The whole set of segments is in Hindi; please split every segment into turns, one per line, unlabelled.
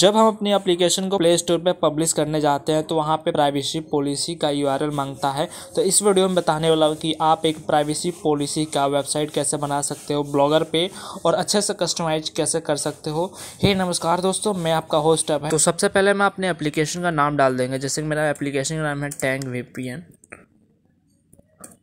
जब हम अपनी एप्लीकेशन को प्ले स्टोर पर पब्लिश करने जाते हैं तो वहाँ पे प्राइवेसी पॉलिसी का यू मांगता है तो इस वीडियो में बताने वाला हूँ कि आप एक प्राइवेसी पॉलिसी का वेबसाइट कैसे बना सकते हो ब्लॉगर पे और अच्छे से कस्टमाइज कैसे कर सकते हो हे नमस्कार दोस्तों मैं आपका होस्ट अब है तो सबसे पहले मैं अपने एप्लीकेशन का नाम डाल देंगे जैसे कि मेरा एप्लीकेशन का नाम है टैंक वी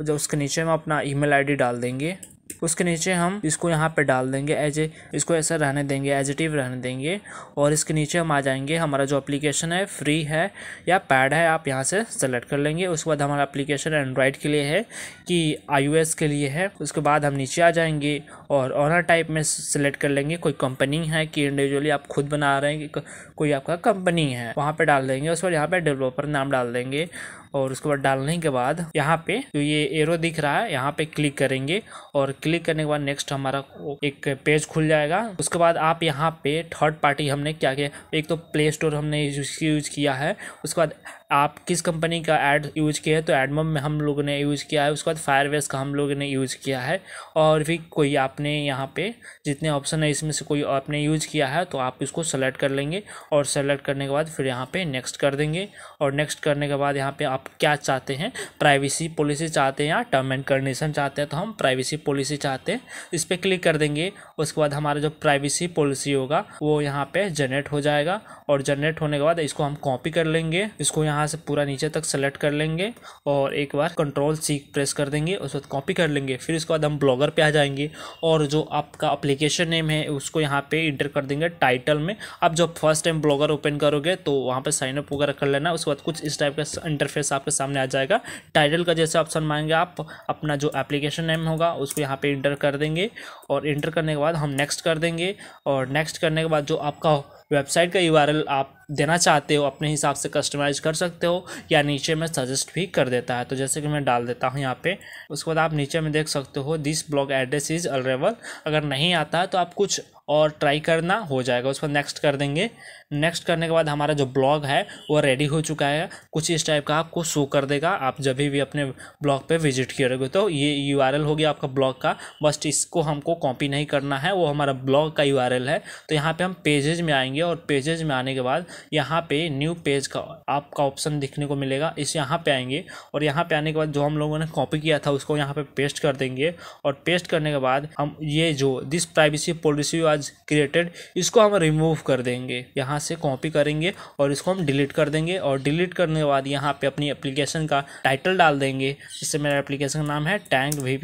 जब उसके नीचे हम अपना ई मेल डाल देंगे उसके नीचे हम इसको यहाँ पे डाल देंगे एज ए इसको ऐसा रहने देंगे एजिटिव रहने देंगे और इसके नीचे हम आ जाएंगे हमारा जो एप्लीकेशन है फ्री है या पैड है आप यहाँ से सेलेक्ट कर लेंगे उसके बाद हमारा एप्लीकेशन एंड्रॉयड के लिए है कि आई के लिए है उसके बाद हम नीचे आ जाएंगे और ऑनर टाइप में सेलेक्ट कर लेंगे कोई कंपनी है कि इंडिविजुअली आप खुद बना रहे हैं कि कोई आपका कंपनी है वहाँ पर डाल देंगे उसके बाद यहाँ पर डेवलपर नाम डाल देंगे और उसके बाद डालने के बाद यहाँ पे जो ये एरो दिख रहा है यहाँ पे क्लिक करेंगे और क्लिक करने के बाद नेक्स्ट हमारा एक पेज खुल जाएगा उसके बाद आप यहाँ पे थर्ड पार्टी हमने क्या किया एक तो प्ले स्टोर हमने यूज़ किया है उसके बाद आप किस कंपनी का ऐड यूज किया है तो एडमम में हम लोगों ने यूज़ किया है उसके बाद फायरवेस का हम लोगों ने यूज़ किया है और भी कोई आप आपने यहाँ पे जितने ऑप्शन है इसमें से कोई आपने यूज किया है तो आप इसको सेलेक्ट कर लेंगे और सेलेक्ट करने के बाद फिर यहाँ पे नेक्स्ट कर देंगे और नेक्स्ट करने के बाद यहाँ पे आप क्या चाहते हैं प्राइवेसी पॉलिसी चाहते हैं या टर्म एंड कंडीशन चाहते हैं तो हम प्राइवेसी पॉलिसी चाहते हैं इस पर क्लिक कर देंगे उसके बाद हमारा जो प्राइवेसी पॉलिसी होगा वो यहाँ पर जनरेट हो जाएगा और जनरेट होने के बाद इसको हम कॉपी कर लेंगे इसको यहाँ से पूरा नीचे तक सेलेक्ट कर लेंगे और एक बार कंट्रोल सी प्रेस कर देंगे उसके बाद कॉपी कर लेंगे फिर इसके बाद हम ब्लॉगर पर आ जाएंगे और और जो आपका अप्लीकेशन नेम है उसको यहाँ पे इंटर कर देंगे टाइटल में आप जब फर्स्ट टाइम ब्लॉगर ओपन करोगे तो वहाँ पर साइन अप वगैरह कर लेना उसके बाद कुछ इस टाइप का इंटरफेस आपके सामने आ जाएगा टाइटल का जैसे ऑप्शन मांगे आप अपना जो एप्लीकेशन नेम होगा उसको यहाँ पर इंटर कर देंगे और इंटर करने के बाद हम नेक्स्ट कर देंगे और नेक्स्ट करने के बाद जो आपका वेबसाइट का यू आप देना चाहते हो अपने हिसाब से कस्टमाइज कर सकते हो या नीचे में सजेस्ट भी कर देता है तो जैसे कि मैं डाल देता हूँ यहाँ पे उसके बाद आप नीचे में देख सकते हो this blog address is available अगर नहीं आता है तो आप कुछ और ट्राई करना हो जाएगा उसको नेक्स्ट कर देंगे नेक्स्ट करने के बाद हमारा जो ब्लॉग है वो रेडी हो चुका है कुछ इस टाइप का आपको शो कर देगा आप जब भी अपने ब्लॉग पे विजिट करोगे तो ये यू हो गया आपका ब्लॉग का बस इसको हमको कॉपी नहीं करना है वो हमारा ब्लॉग का यू है तो यहाँ पर हम पेजेज में आएंगे और पेजेज में आने के बाद यहाँ पर न्यू पेज का आपका ऑप्शन दिखने को मिलेगा इस यहाँ पर आएंगे और यहाँ पर आने के बाद जो हम लोगों ने कॉपी किया था उसको यहाँ पर पेस्ट कर देंगे और पेस्ट करने के बाद हम ये जो दिस प्राइवेसी पॉलिसी आज आज क्रिएटेड इसको हम रिमूव कर देंगे यहाँ से कॉपी करेंगे और इसको हम डिलीट कर देंगे और डिलीट करने के बाद यहाँ पे अपनी एप्लीकेशन का टाइटल डाल देंगे जिससे मेरा एप्लीकेशन का नाम है टैंक वी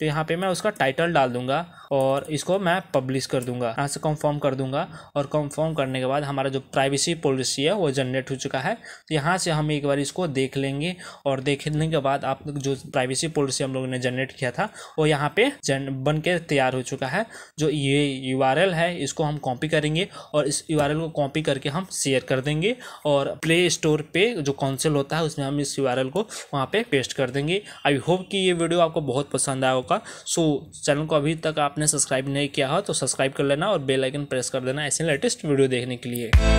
तो यहाँ पे मैं उसका टाइटल डाल दूंगा और इसको मैं पब्लिश कर दूंगा यहाँ से कंफर्म कर दूंगा और कंफर्म करने के बाद हमारा जो प्राइवेसी पॉलिसी है वो जनरेट हो चुका है तो यहाँ से हम एक बार इसको देख लेंगे और देखने के बाद आप जो प्राइवेसी पॉलिसी हम लोगों ने जनरेट किया था वो यहाँ पे जन बन के तैयार हो चुका है जो ये यू आर है इसको हम कॉपी करेंगे और इस यू को कॉपी करके हम शेयर कर देंगे और प्ले स्टोर पे जो कौंसिल होता है उसमें हम इस यू को वहाँ पे पेस्ट कर देंगे आई होप कि ये वीडियो आपको बहुत पसंद आया होगा सो चैनल को अभी तक आपने सब्सक्राइब नहीं किया हो तो सब्सक्राइब कर लेना और बेलाइकन प्रेस कर देना ऐसे लेटेस्ट वीडियो देखने के लिए